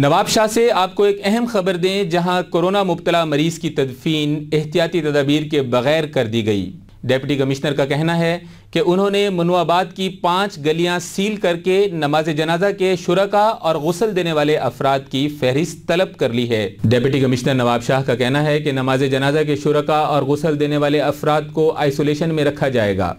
नवाब शाह से आपको एक अहम खबर दें जहां कोरोना मुबतला मरीज की तदफीन एहतियाती तदाबीर के बगैर कर दी गई डेप्टी कमिश्नर का कहना है कि उन्होंने मनुआबाद की पांच गलियां सील करके नमाज जनाजा के शुरा और गसल देने वाले अफराद की फहरिस्त तलब कर ली है डेप्टी कमिश्नर नवाब शाह का कहना है कि नमाज जनाजा के शुरा और गसल देने वाले अफराद को आइसोलेशन में रखा जाएगा